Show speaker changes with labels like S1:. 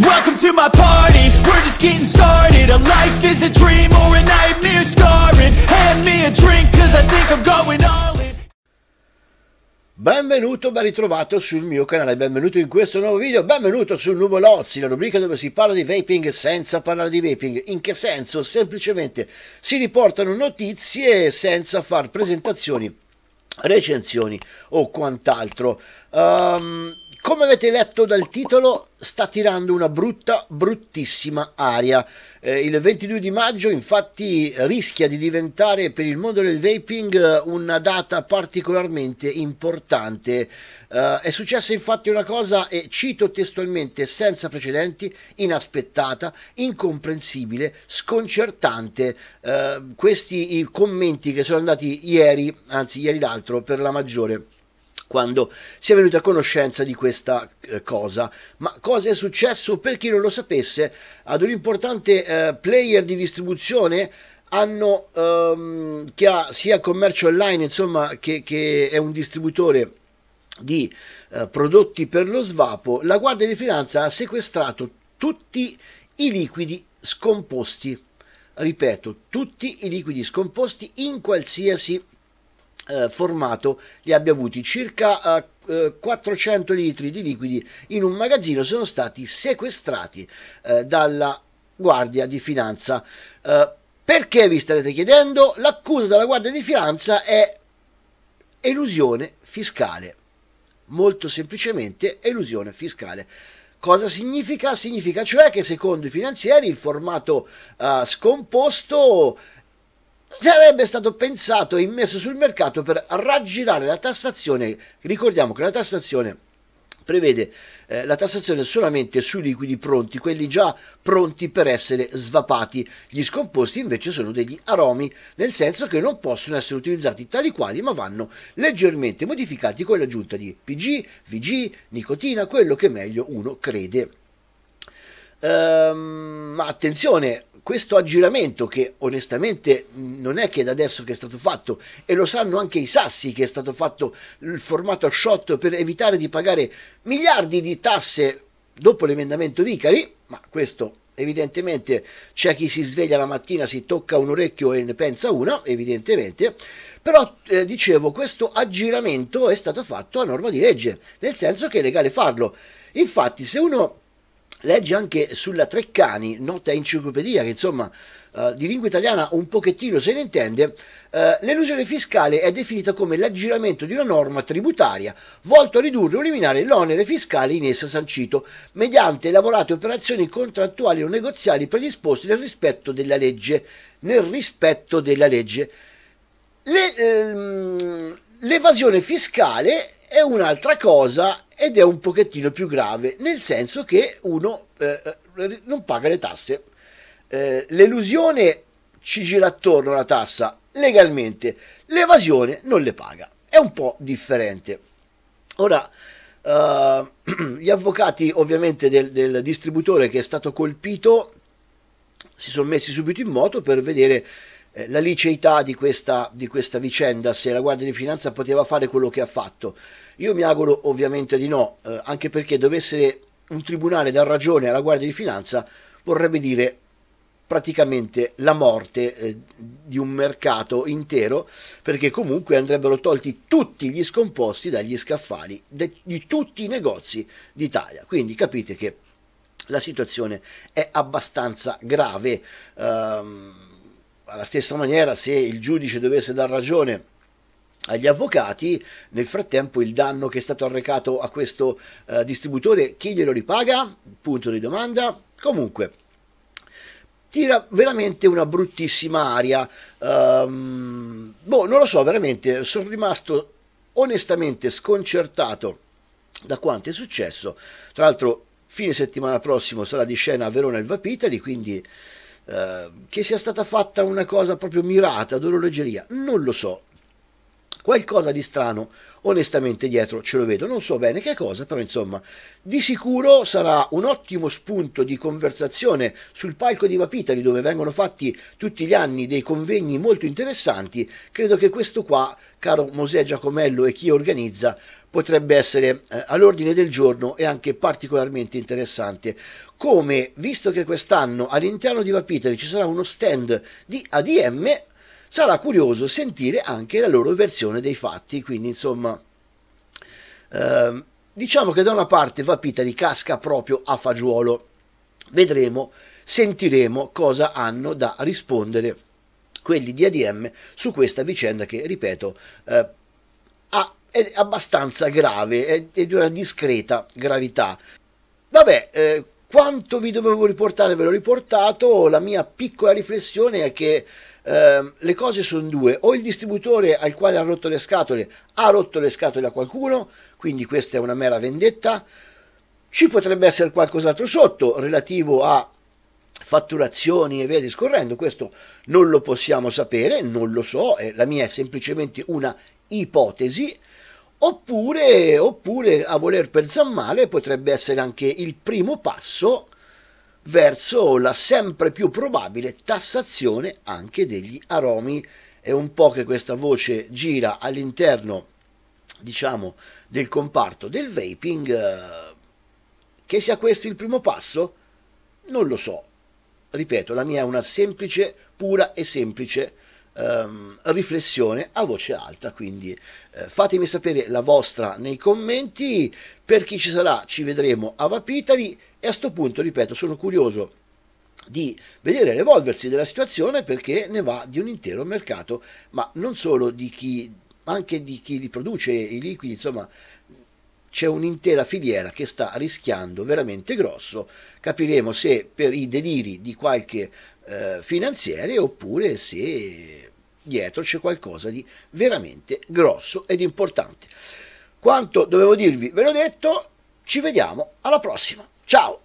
S1: Welcome to my party, we're just getting started A life is a dream or a nightmare scarring Hand me a drink cause I think I'm going all in Benvenuto, ben ritrovato sul mio canale, benvenuto in questo nuovo video, benvenuto sul nuovo Lozzi, la rubrica dove si parla di vaping senza parlare di vaping. In che senso? Semplicemente si riportano notizie senza far presentazioni, recensioni o quant'altro. Um, come avete letto dal titolo, sta tirando una brutta, bruttissima aria. Eh, il 22 di maggio, infatti, rischia di diventare per il mondo del vaping eh, una data particolarmente importante. Eh, è successa infatti una cosa, e cito testualmente, senza precedenti, inaspettata, incomprensibile, sconcertante. Eh, questi i commenti che sono andati ieri, anzi ieri l'altro, per la maggiore quando si è venuta a conoscenza di questa eh, cosa. Ma cosa è successo? Per chi non lo sapesse, ad un importante eh, player di distribuzione hanno, ehm, che ha sia commercio online, insomma, che, che è un distributore di eh, prodotti per lo svapo, la Guardia di Finanza ha sequestrato tutti i liquidi scomposti. Ripeto, tutti i liquidi scomposti in qualsiasi eh, formato li abbia avuti circa eh, 400 eh, litri di liquidi in un magazzino sono stati sequestrati eh, dalla Guardia di Finanza. Eh, perché vi starete chiedendo? L'accusa della Guardia di Finanza è elusione fiscale. Molto semplicemente elusione fiscale. Cosa significa? Significa cioè che secondo i finanzieri il formato uh, scomposto sarebbe stato pensato e immesso sul mercato per raggirare la tassazione. Ricordiamo che la tassazione prevede eh, la tassazione solamente sui liquidi pronti, quelli già pronti per essere svapati. Gli scomposti invece sono degli aromi, nel senso che non possono essere utilizzati tali quali, ma vanno leggermente modificati con l'aggiunta di PG, VG, nicotina, quello che meglio uno crede. Ehm, ma attenzione, questo aggiramento che onestamente non è che da adesso che è stato fatto e lo sanno anche i sassi che è stato fatto il formato a shot per evitare di pagare miliardi di tasse dopo l'emendamento Vicari, ma questo evidentemente c'è chi si sveglia la mattina, si tocca un orecchio e ne pensa una, evidentemente, però eh, dicevo questo aggiramento è stato fatto a norma di legge, nel senso che è legale farlo. Infatti se uno Leggi anche sulla Treccani, nota enciclopedia che insomma eh, di lingua italiana un pochettino se ne intende, eh, l'elusione fiscale è definita come l'aggiramento di una norma tributaria volto a ridurre o eliminare l'onere fiscale in essa sancito, mediante elaborate operazioni contrattuali o negoziali predisposte nel rispetto della legge. Nel rispetto della legge. Le, ehm, l'evasione fiscale è un'altra cosa ed è un pochettino più grave, nel senso che uno eh, eh non paga le tasse. Eh, l'elusione ci gira attorno la tassa legalmente, l'evasione non le paga. È un po' differente. Ora, eh, gli avvocati ovviamente del, del distributore che è stato colpito si sono messi subito in moto per vedere eh, la liceità di questa, di questa vicenda, se la Guardia di Finanza poteva fare quello che ha fatto. Io mi auguro ovviamente di no, eh, anche perché dovesse un tribunale dar ragione alla Guardia di Finanza vorrebbe dire praticamente la morte eh, di un mercato intero perché comunque andrebbero tolti tutti gli scomposti dagli scaffali de- di tutti i negozi d'Italia. Quindi capite che la situazione è abbastanza grave. Ehm, alla stessa maniera se il giudice dovesse dar ragione agli avvocati, nel frattempo il danno che è stato arrecato a questo eh, distributore, chi glielo ripaga? Punto di domanda. Comunque, tira veramente una bruttissima aria. Um, boh, non lo so, veramente sono rimasto onestamente sconcertato da quanto è successo. Tra l'altro, fine settimana prossimo sarà di scena a Verona il Vapitali, quindi Ehm, che sia stata fatta una cosa proprio mirata, ad orologeria, non lo so, Qualcosa di strano, onestamente, dietro ce lo vedo. Non so bene che cosa, però insomma, di sicuro sarà un ottimo spunto di conversazione sul palco di Vapitali, dove vengono fatti tutti gli anni dei convegni molto interessanti. Credo che questo qua, caro Mosè Giacomello e chi organizza, potrebbe essere eh, all'ordine del giorno e anche particolarmente interessante. Come, visto che quest'anno all'interno di Vapitali ci sarà uno stand di ADM, sarà curioso sentire anche la loro versione dei fatti, quindi insomma... Ehm, diciamo che da una parte Vapita li casca proprio a fagiolo, vedremo, sentiremo cosa hanno da rispondere quelli di ADM su questa vicenda che, ripeto, eh, ha, è abbastanza grave, è, è, di una discreta gravità. Vabbè, eh, quanto vi dovevo riportare, ve l'ho riportato, la mia piccola riflessione è che eh, le cose sono due, o il distributore al quale ha rotto le scatole ha rotto le scatole a qualcuno, quindi questa è una mera vendetta, ci potrebbe essere qualcos'altro sotto relativo a fatturazioni e via discorrendo, questo non lo possiamo sapere, non lo so, eh, la mia è semplicemente una ipotesi, Oppure, oppure, a voler pensare male potrebbe essere anche il primo passo verso la sempre più probabile tassazione anche degli aromi. È un po' che questa voce gira all'interno, diciamo, del comparto del vaping. Eh, che sia questo il primo passo? Non lo so. Ripeto, la mia è una semplice, pura e semplice ehm, riflessione a voce alta, quindi eh, fatemi sapere la vostra nei commenti, per chi ci sarà ci vedremo a Vapitali e a sto punto, ripeto, sono curioso di vedere l'evolversi della situazione perché ne va di un intero mercato, ma non solo di chi, anche di chi li produce i liquidi, insomma c'è un'intera filiera che sta rischiando veramente grosso. Capiremo se per i deliri di qualche eh, finanziere oppure se dietro c'è qualcosa di veramente grosso ed importante. Quanto dovevo dirvi ve l'ho detto, ci vediamo alla prossima. Ciao!